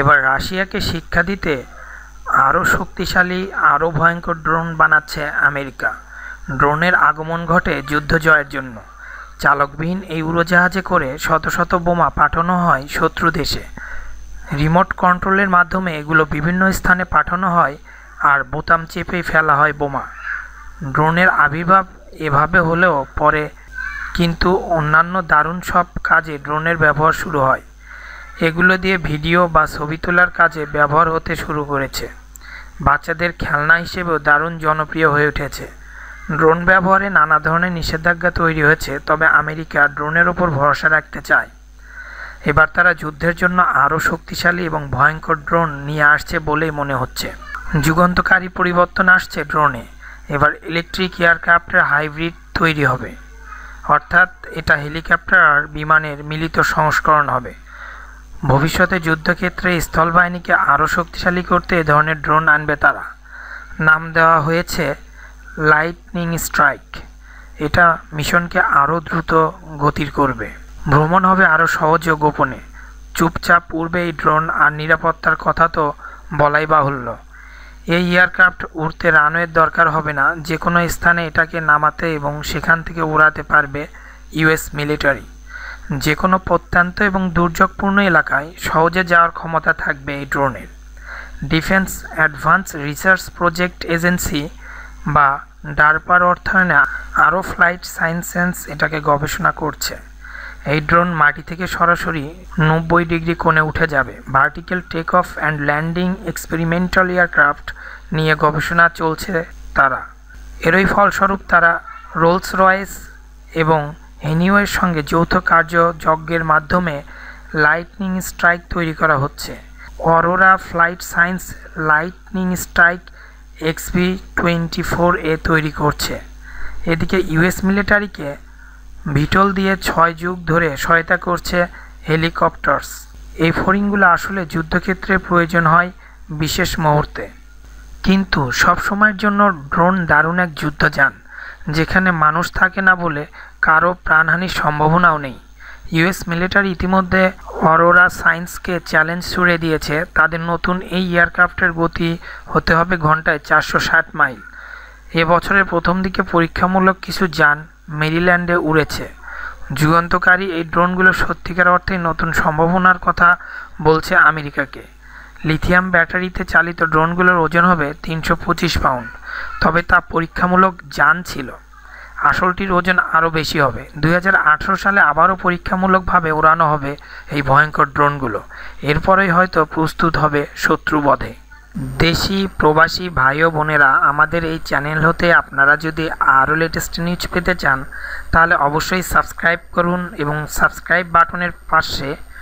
এবার রাশিয়াকে শিক্ষা দিতে আরও শক্তিশালী আরও ভয়ঙ্কর ড্রোন বানাচ্ছে আমেরিকা ড্রোনের আগমন ঘটে যুদ্ধ জয়ের জন্য চালকবিহীন এই উড়োজাহাজে করে শত শত বোমা পাঠানো হয় শত্রু দেশে রিমোট কন্ট্রোলের মাধ্যমে এগুলো বিভিন্ন স্থানে পাঠানো হয় আর বোতাম চেপে ফেলা হয় বোমা ড্রোনের আবির্ভাব এভাবে হলেও পরে কিন্তু অন্যান্য দারুণ সব কাজে ড্রোনের ব্যবহার শুরু হয় এগুলো দিয়ে ভিডিও বা ছবি তোলার কাজে ব্যবহার হতে শুরু করেছে বাচ্চাদের খেলনা হিসেবেও দারুণ জনপ্রিয় হয়ে উঠেছে ড্রোন ব্যবহারে নানা ধরনের নিষেধাজ্ঞা তৈরি হয়েছে তবে আমেরিকা ড্রোনের ওপর ভরসা রাখতে চায় এবার তারা যুদ্ধের জন্য আরও শক্তিশালী এবং ভয়ঙ্কর ড্রোন নিয়ে আসছে বলেই মনে হচ্ছে যুগন্তকারী পরিবর্তন আসছে ড্রোনে এবার ইলেকট্রিক এয়ারক্রাফ্টের হাইব্রিড তৈরি হবে অর্থাৎ এটা হেলিকপ্টার আর বিমানের মিলিত সংস্করণ হবে ভবিষ্যতে যুদ্ধক্ষেত্রে স্থলবাহিনীকে আরও শক্তিশালী করতে এ ধরনের ড্রোন আনবে তারা নাম দেওয়া হয়েছে লাইটনিং স্ট্রাইক এটা মিশনকে আরও দ্রুত গতির করবে ভ্রমণ হবে আরও সহজ ও গোপনে চুপচাপ উড়বে ড্রোন আর নিরাপত্তার কথা তো বলাই বাহুল্য এই এয়ারক্রাফট উড়তে রানওয়ের দরকার হবে না যে কোনো স্থানে এটাকে নামাতে এবং সেখান থেকে উড়াতে পারবে ইউএস মিলিটারি যে কোনো প্রত্যন্ত এবং দুর্যোগপূর্ণ এলাকায় সহজে যাওয়ার ক্ষমতা থাকবে এই ড্রোনের defence advanced research project agency বা ডারপার অর্থায়নে আরও ফ্লাইট সায়েন্সেন্স এটাকে গবেষণা করছে এই ড্রোন মাটি থেকে সরাসরি নব্বই ডিগ্রি কোণে উঠে যাবে vertical take off and landing experimental aircraft নিয়ে গবেষণা চলছে তারা এরই ফলস্বরূপ তারা রোলস রয়েস এবং হেনিওয়ের সঙ্গে যৌথ কার্যযজ্ঞের মাধ্যমে লাইটনিং স্ট্রাইক তৈরি করা হচ্ছে Aurora flight science lightning strike XV twenty four A তৈরি করছে এদিকে ইউএস মিলিটারিকে ভিটল দিয়ে ছয় যুগ ধরে সহায়তা করছে হেলিকপ্টার্স এই ফোরিংগুলো আসলে যুদ্ধক্ষেত্রে প্রয়োজন হয় বিশেষ মুহূর্তে কিন্তু সবসময়ের জন্য ড্রোন দারুণ এক যুদ্ধযান যেখানে মানুষ থাকে না বলে কারো প্রাণহানির সম্ভাবনাও নেই ইউএস মিলিটারি ইতিমধ্যে অরোরা সায়েন্সকে চ্যালেঞ্জ ছুড়ে দিয়েছে তাদের নতুন এই এয়ারক্রাফটের গতি হতে হবে ঘন্টায় চারশো ষাট মাইল এ বছরের প্রথম দিকে পরীক্ষামূলক কিছু যান মেরিল্যান্ডে উড়েছে যুগান্তকারী এই ড্রোনগুলো সত্যিকার অর্থে নতুন সম্ভাবনার কথা বলছে আমেরিকাকে লিথিয়াম ব্যাটারিতে চালিত ড্রোনগুলোর ওজন হবে তিনশো পঁচিশ পাউন্ড তবে তা পরীক্ষামূলক যান ছিল আসলটির ওজন আরও বেশি হবে দুই সালে আবারও পরীক্ষামূলকভাবে ওড়ানো হবে এই ভয়ঙ্কর ড্রোনগুলো এরপরেই হয়তো প্রস্তুত হবে শত্রুবধে দেশি প্রবাসী ভাই ও বোনেরা আমাদের এই চ্যানেল হতে আপনারা যদি আরও লেটেস্ট নিউজ পেতে চান তাহলে অবশ্যই সাবস্ক্রাইব করুন এবং সাবস্ক্রাইব বাটনের পাশে